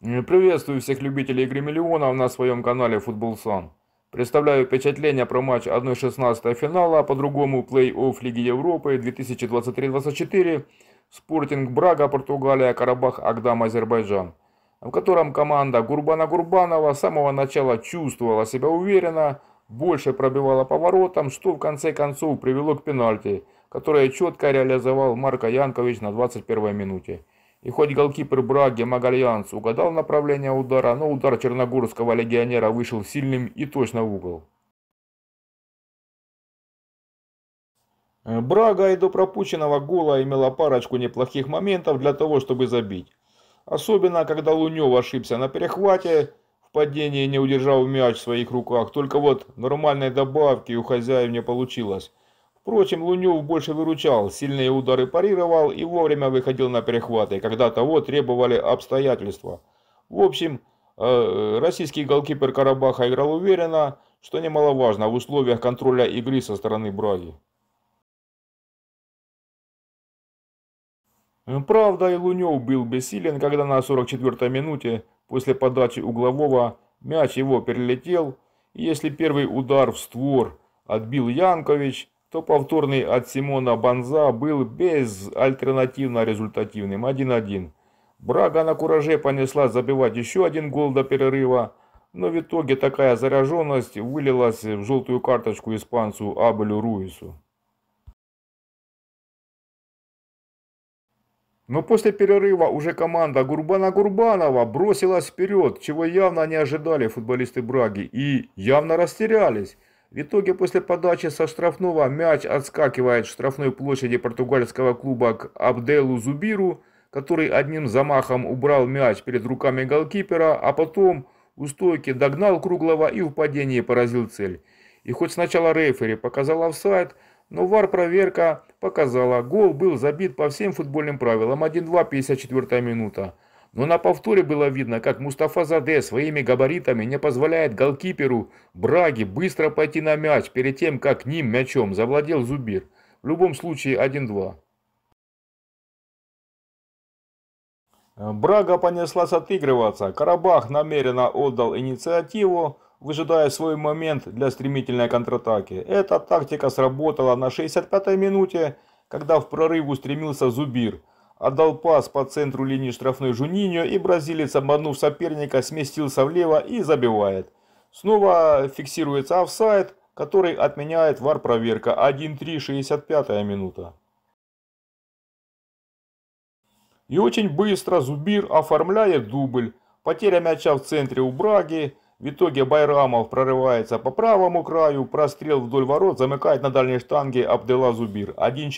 Приветствую всех любителей игры миллионов на своем канале Футбол Сан. Представляю впечатление про матч 1-16 финала, а по-другому плей-офф Лиги Европы 2023-24, Спортинг Брага, Португалия, Карабах, Агдам, Азербайджан, в котором команда Гурбана Гурбанова с самого начала чувствовала себя уверенно, больше пробивала по воротам, что в конце концов привело к пенальти, которое четко реализовал Марко Янкович на 21 минуте. И хоть голкипер Браги Магальянс угадал направление удара, но удар черногорского легионера вышел сильным и точно в угол. Э, Брага и до пропущенного гола имела парочку неплохих моментов для того, чтобы забить. Особенно, когда Лунёв ошибся на перехвате, в падении не удержал мяч в своих руках. Только вот нормальной добавки у хозяев не получилось. Впрочем, Лунев больше выручал, сильные удары парировал и вовремя выходил на перехваты, когда того требовали обстоятельства. В общем, э, российский голкипер Карабаха играл уверенно, что немаловажно в условиях контроля игры со стороны Браги. Правда, и Лунев был бессилен, когда на 44-й минуте после подачи углового мяч его перелетел, и если первый удар в створ отбил Янкович, то повторный от Симона Бонза был безальтернативно результативным 1-1. Брага на кураже понесла забивать еще один гол до перерыва, но в итоге такая зараженность вылилась в желтую карточку испанцу Абелю Руису. Но после перерыва уже команда Гурбана-Гурбанова бросилась вперед, чего явно не ожидали футболисты Браги и явно растерялись. В итоге после подачи со штрафного мяч отскакивает в штрафной площади португальского клуба к Абделу Зубиру, который одним замахом убрал мяч перед руками голкипера, а потом у стойки догнал Круглого и в падении поразил цель. И хоть сначала рефери показал офсайд, но вар-проверка показала, гол был забит по всем футбольным правилам 1-2, 54 минута но на повторе было видно, как Мустафа Заде своими габаритами не позволяет голкиперу Браги быстро пойти на мяч перед тем, как ним мячом завладел Зубир. В любом случае 1-2. Брага понеслась отыгрываться. Карабах намеренно отдал инициативу, выжидая свой момент для стремительной контратаки. Эта тактика сработала на 65-й минуте, когда в прорыв устремился Зубир. Отдал пас по центру линии штрафной Жуниньо, и бразилец, обманув соперника, сместился влево и забивает. Снова фиксируется офсайд, который отменяет вар-проверка 1-3, 65 минута. И очень быстро Зубир оформляет дубль. Потеря мяча в центре у Браги – в итоге Байрамов прорывается по правому краю, прострел вдоль ворот, замыкает на дальней штанге Абдела Зубир. 1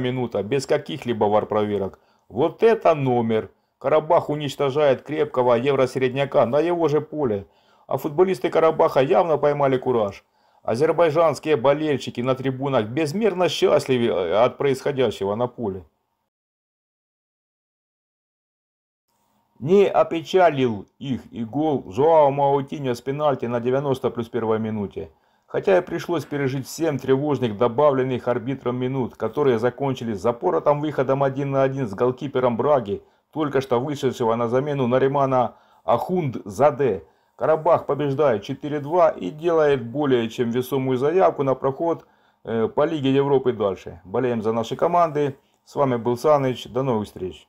минута, без каких-либо вар-проверок. Вот это номер! Карабах уничтожает крепкого евросредняка на его же поле. А футболисты Карабаха явно поймали кураж. Азербайджанские болельщики на трибунах безмерно счастливы э, от происходящего на поле. Не опечалил их и гол Жоао Маутиньо с пенальти на 90 плюс первой минуте. Хотя и пришлось пережить всем тревожных добавленных арбитром минут, которые закончились запоротым выходом один на один с голкипером Браги, только что вышедшего на замену Наримана Ахунд Заде. Карабах побеждает 4-2 и делает более чем весомую заявку на проход э, по Лиге Европы дальше. Болеем за наши команды. С вами был Саныч. До новых встреч.